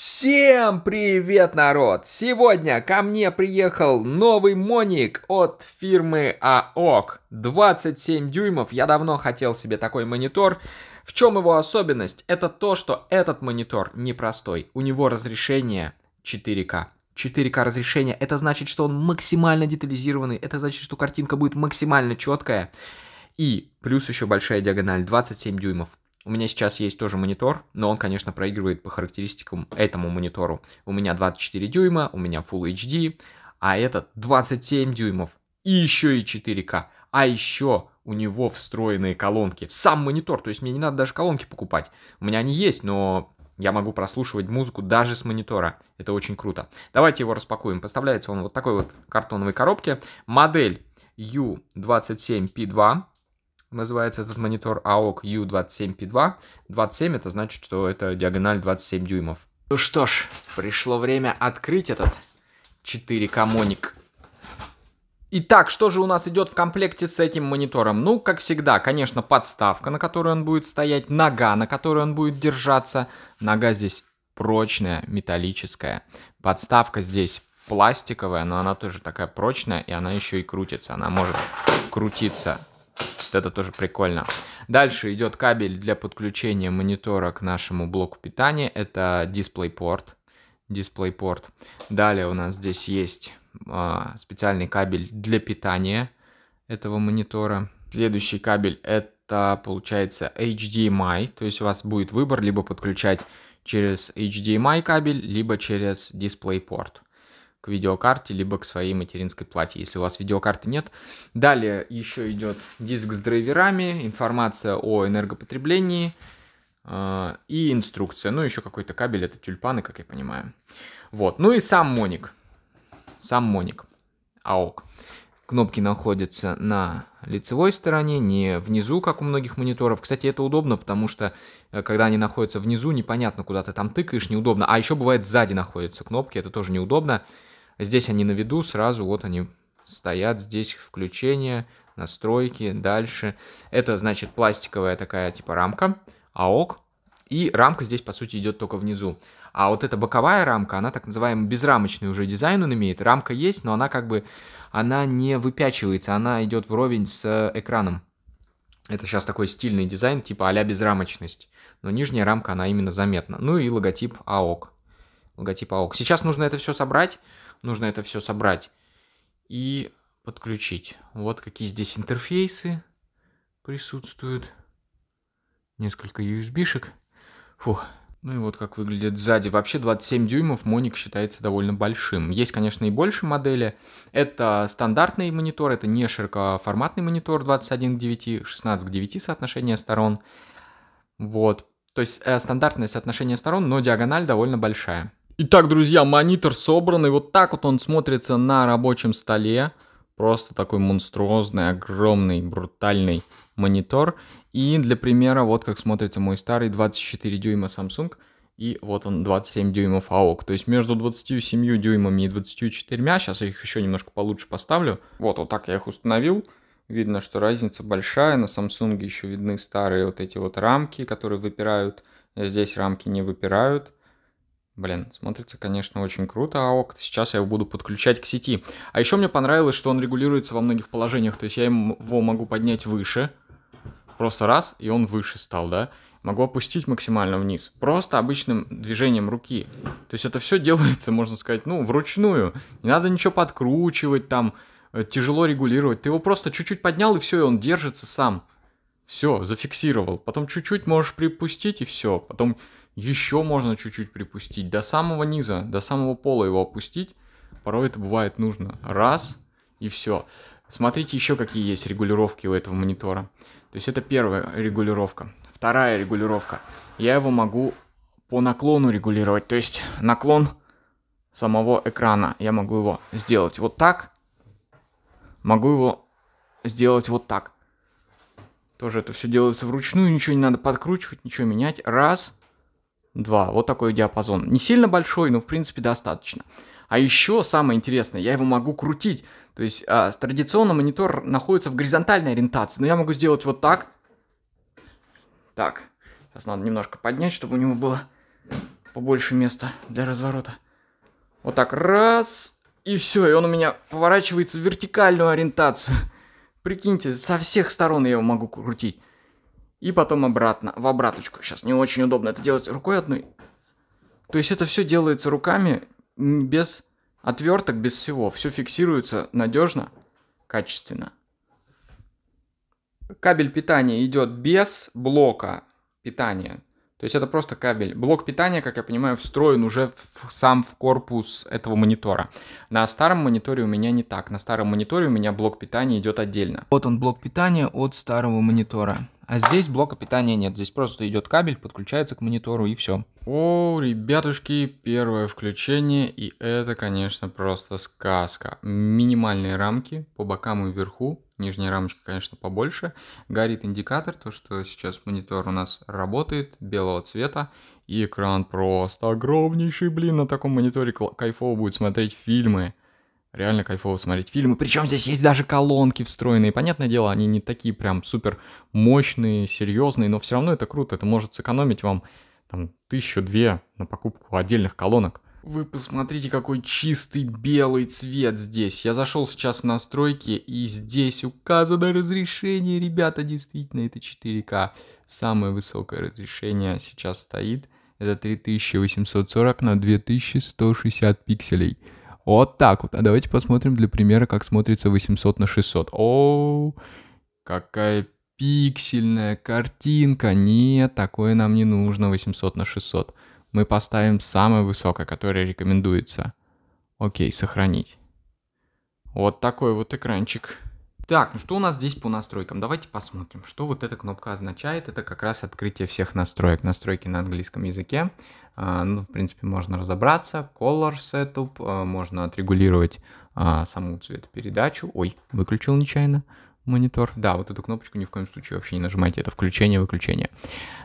Всем привет, народ! Сегодня ко мне приехал новый моник от фирмы AOC. 27 дюймов, я давно хотел себе такой монитор. В чем его особенность? Это то, что этот монитор непростой. У него разрешение 4К. 4К разрешение, это значит, что он максимально детализированный, это значит, что картинка будет максимально четкая. И плюс еще большая диагональ, 27 дюймов. У меня сейчас есть тоже монитор, но он, конечно, проигрывает по характеристикам этому монитору. У меня 24 дюйма, у меня Full HD, а этот 27 дюймов и еще и 4К. А еще у него встроенные колонки в сам монитор, то есть мне не надо даже колонки покупать. У меня они есть, но я могу прослушивать музыку даже с монитора. Это очень круто. Давайте его распакуем. Поставляется он вот такой вот картоновой коробке. Модель U27P2 называется этот монитор AOC U27P2. 27 это значит, что это диагональ 27 дюймов. Ну что ж, пришло время открыть этот 4К моник. Итак, что же у нас идет в комплекте с этим монитором? Ну, как всегда, конечно, подставка, на которой он будет стоять, нога, на которой он будет держаться. Нога здесь прочная, металлическая. Подставка здесь пластиковая, но она тоже такая прочная, и она еще и крутится. Она может крутиться это тоже прикольно. Дальше идет кабель для подключения монитора к нашему блоку питания. Это DisplayPort. DisplayPort. Далее у нас здесь есть э, специальный кабель для питания этого монитора. Следующий кабель это получается HDMI, то есть у вас будет выбор либо подключать через HDMI кабель, либо через DisplayPort к видеокарте, либо к своей материнской плате, если у вас видеокарты нет. Далее еще идет диск с драйверами, информация о энергопотреблении э, и инструкция. Ну, еще какой-то кабель, это тюльпаны, как я понимаю. Вот, ну и сам Моник. Сам Моник. АОК. Кнопки находятся на лицевой стороне, не внизу, как у многих мониторов. Кстати, это удобно, потому что э, когда они находятся внизу, непонятно, куда ты там тыкаешь, неудобно. А еще бывает сзади находятся кнопки, это тоже неудобно. Здесь они на виду, сразу вот они стоят. Здесь включение, настройки, дальше. Это значит пластиковая такая типа рамка, АОК. И рамка здесь, по сути, идет только внизу. А вот эта боковая рамка, она так называемый безрамочный уже дизайн он имеет. Рамка есть, но она как бы, она не выпячивается, она идет вровень с экраном. Это сейчас такой стильный дизайн, типа а безрамочность. Но нижняя рамка, она именно заметна. Ну и логотип АОК. Логотип АОК. Сейчас нужно это все собрать, нужно это все собрать и подключить. Вот какие здесь интерфейсы присутствуют. Несколько USB-шек. Фух. Ну и вот как выглядит сзади. Вообще 27 дюймов Моник считается довольно большим. Есть, конечно, и больше модели. Это стандартный монитор, это не широкоформатный монитор 21 к 9, 16 к 9 соотношение сторон. Вот. То есть э, стандартное соотношение сторон, но диагональ довольно большая. Итак, друзья, монитор собранный. Вот так вот он смотрится на рабочем столе. Просто такой монструозный, огромный, брутальный монитор. И для примера, вот как смотрится мой старый 24 дюйма Samsung. И вот он 27 дюймов AOC. То есть между 27 дюймами и 24. Сейчас я их еще немножко получше поставлю. Вот, вот так я их установил. Видно, что разница большая. На Samsung еще видны старые вот эти вот рамки, которые выпирают. Здесь рамки не выпирают. Блин, смотрится, конечно, очень круто, АОК. Сейчас я его буду подключать к сети. А еще мне понравилось, что он регулируется во многих положениях. То есть я его могу поднять выше. Просто раз, и он выше стал, да? Могу опустить максимально вниз. Просто обычным движением руки. То есть это все делается, можно сказать, ну, вручную. Не надо ничего подкручивать там, э, тяжело регулировать. Ты его просто чуть-чуть поднял, и все, и он держится сам. Все, зафиксировал. Потом чуть-чуть можешь припустить, и все. Потом еще можно чуть-чуть припустить, до самого низа, до самого пола его опустить. Порой это бывает нужно. Раз, и все. Смотрите еще, какие есть регулировки у этого монитора. То есть это первая регулировка. Вторая регулировка. Я его могу по наклону регулировать. То есть наклон самого экрана. Я могу его сделать вот так. Могу его сделать вот так. Тоже это все делается вручную, ничего не надо подкручивать, ничего менять. Раз два, Вот такой диапазон. Не сильно большой, но в принципе достаточно. А еще самое интересное, я его могу крутить. То есть а, традиционно монитор находится в горизонтальной ориентации, но я могу сделать вот так. Так, сейчас надо немножко поднять, чтобы у него было побольше места для разворота. Вот так, раз, и все, и он у меня поворачивается в вертикальную ориентацию. Прикиньте, со всех сторон я его могу крутить. И потом обратно, в обраточку. Сейчас не очень удобно это делать рукой одной. То есть это все делается руками, без отверток, без всего. Все фиксируется надежно, качественно. Кабель питания идет без блока питания. То есть это просто кабель. Блок питания, как я понимаю, встроен уже в, сам в корпус этого монитора. На старом мониторе у меня не так. На старом мониторе у меня блок питания идет отдельно. Вот он блок питания от старого монитора. А здесь блока питания нет. Здесь просто идет кабель, подключается к монитору и все. О, ребятушки, первое включение. И это, конечно, просто сказка. Минимальные рамки по бокам и вверху нижняя рамочка, конечно, побольше. Горит индикатор, то, что сейчас монитор у нас работает, белого цвета. И экран просто огромнейший, блин, на таком мониторе кайфово будет смотреть фильмы. Реально кайфово смотреть фильмы. Причем здесь есть даже колонки встроенные. Понятное дело, они не такие прям супер мощные, серьезные, но все равно это круто. Это может сэкономить вам там тысячу-две на покупку отдельных колонок. Вы посмотрите, какой чистый белый цвет здесь. Я зашел сейчас в настройки, и здесь указано разрешение. Ребята, действительно, это 4К. Самое высокое разрешение сейчас стоит. Это 3840 на 2160 пикселей. Вот так вот. А давайте посмотрим для примера, как смотрится 800 на 600. О, какая пиксельная картинка. Нет, такое нам не нужно, 800 на 600 мы поставим самое высокое, которое рекомендуется. Окей, сохранить. Вот такой вот экранчик. Так, ну что у нас здесь по настройкам? Давайте посмотрим, что вот эта кнопка означает. Это как раз открытие всех настроек. Настройки на английском языке. А, ну, в принципе, можно разобраться. Color setup. А, можно отрегулировать а, саму цветопередачу. Ой, выключил нечаянно монитор. Да, вот эту кнопочку ни в коем случае вообще не нажимайте. Это включение-выключение.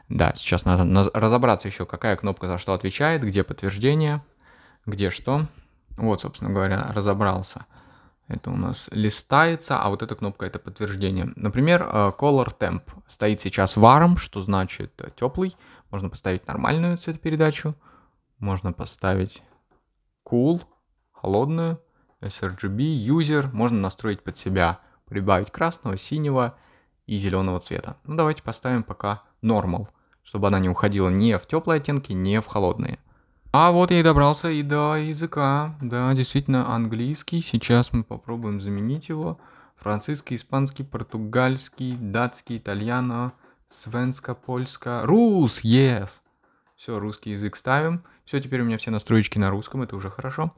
Да, сейчас надо на разобраться еще, какая кнопка за что отвечает, где подтверждение, где что. Вот, собственно говоря, разобрался. Это у нас листается, а вот эта кнопка это подтверждение. Например, э, Color Temp стоит сейчас варом, что значит э, теплый. Можно поставить нормальную цветопередачу. Можно поставить cool, холодную, sRGB, user. Можно настроить под себя прибавить красного, синего и зеленого цвета. Ну давайте поставим пока normal, чтобы она не уходила ни в теплые оттенки, ни в холодные. А вот я и добрался и до языка. Да, действительно, английский. Сейчас мы попробуем заменить его. Французский, испанский, португальский, датский, итальяно, свенско, польско, рус, yes! Все, русский язык ставим. Все, теперь у меня все настроечки на русском, это уже хорошо.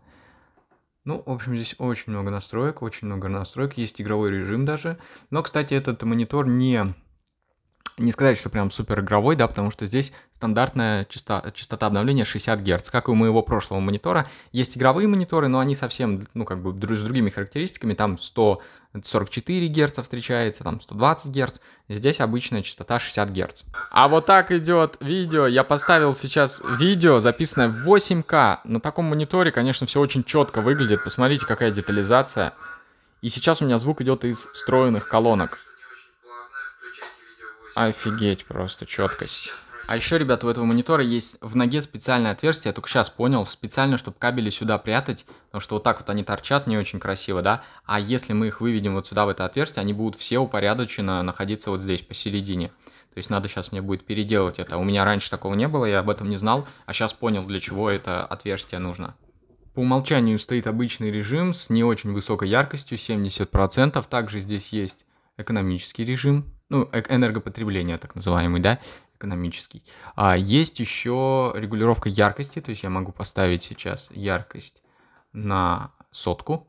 Ну, в общем, здесь очень много настроек, очень много настроек, есть игровой режим даже. Но, кстати, этот монитор не не сказать, что прям супер игровой, да, потому что здесь стандартная частота, частота обновления 60 Гц, как и у моего прошлого монитора. Есть игровые мониторы, но они совсем, ну, как бы с другими характеристиками, там 144 Гц встречается, там 120 Гц, здесь обычная частота 60 Гц. А вот так идет видео, я поставил сейчас видео, записанное в 8К, на таком мониторе, конечно, все очень четко выглядит, посмотрите, какая детализация. И сейчас у меня звук идет из встроенных колонок. Офигеть просто, четкость. А еще, ребят, у этого монитора есть в ноге специальное отверстие, я только сейчас понял, специально, чтобы кабели сюда прятать, потому что вот так вот они торчат не очень красиво, да, а если мы их выведем вот сюда в это отверстие, они будут все упорядоченно находиться вот здесь, посередине. То есть надо сейчас мне будет переделать это. А у меня раньше такого не было, я об этом не знал, а сейчас понял, для чего это отверстие нужно. По умолчанию стоит обычный режим с не очень высокой яркостью, 70%. Также здесь есть экономический режим, ну, энергопотребление так называемый, да, экономический. А есть еще регулировка яркости, то есть я могу поставить сейчас яркость на сотку,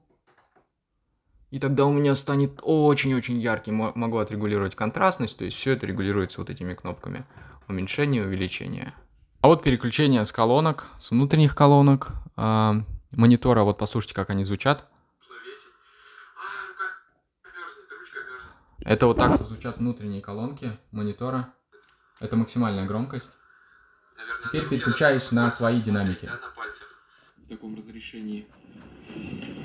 и тогда у меня станет очень-очень яркий. Могу отрегулировать контрастность, то есть все это регулируется вот этими кнопками. Уменьшение, увеличение. А вот переключение с колонок, с внутренних колонок э, монитора. Вот послушайте, как они звучат. Это вот так звучат внутренние колонки монитора. Это максимальная громкость. Наверное, Теперь переключаюсь на свои динамики. Да, на в таком разрешении.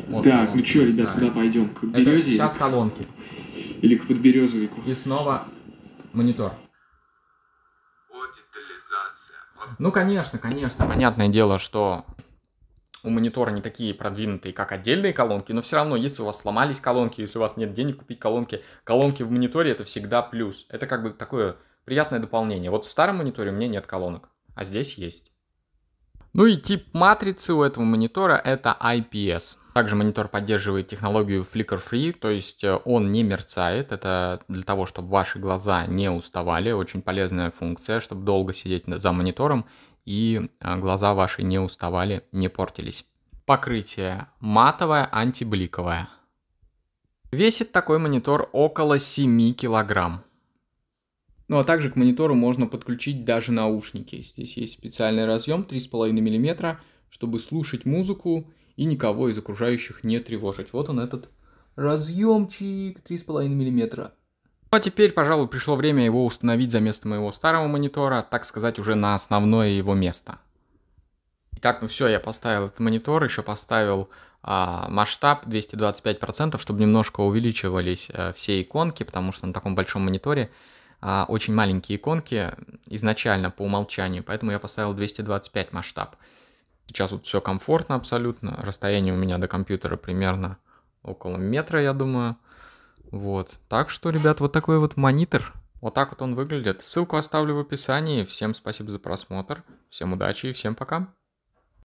Вот так, ну что, ребят, куда пойдем? К Это сейчас колонки. Или к подберезовику. И снова монитор. Ну, конечно, конечно, понятное дело, что у монитора не такие продвинутые, как отдельные колонки, но все равно, если у вас сломались колонки, если у вас нет денег купить колонки, колонки в мониторе это всегда плюс. Это как бы такое приятное дополнение. Вот в старом мониторе у меня нет колонок, а здесь есть. Ну и тип матрицы у этого монитора это IPS. Также монитор поддерживает технологию Flicker Free, то есть э, он не мерцает. Это для того, чтобы ваши глаза не уставали. Очень полезная функция, чтобы долго сидеть за монитором и а, глаза ваши не уставали, не портились. Покрытие матовое, антибликовое. Весит такой монитор около 7 килограмм. Ну а также к монитору можно подключить даже наушники. Здесь есть специальный разъем 3,5 мм, чтобы слушать музыку и никого из окружающих не тревожить. Вот он этот разъемчик 3,5 мм. Ну а теперь, пожалуй, пришло время его установить за место моего старого монитора, так сказать, уже на основное его место. Итак, ну все, я поставил этот монитор, еще поставил а, масштаб 225%, чтобы немножко увеличивались а, все иконки, потому что на таком большом мониторе а, очень маленькие иконки изначально по умолчанию, поэтому я поставил 225 масштаб. Сейчас вот все комфортно абсолютно, расстояние у меня до компьютера примерно около метра, я думаю. Вот. Так что, ребят, вот такой вот монитор. Вот так вот он выглядит. Ссылку оставлю в описании. Всем спасибо за просмотр. Всем удачи и всем пока.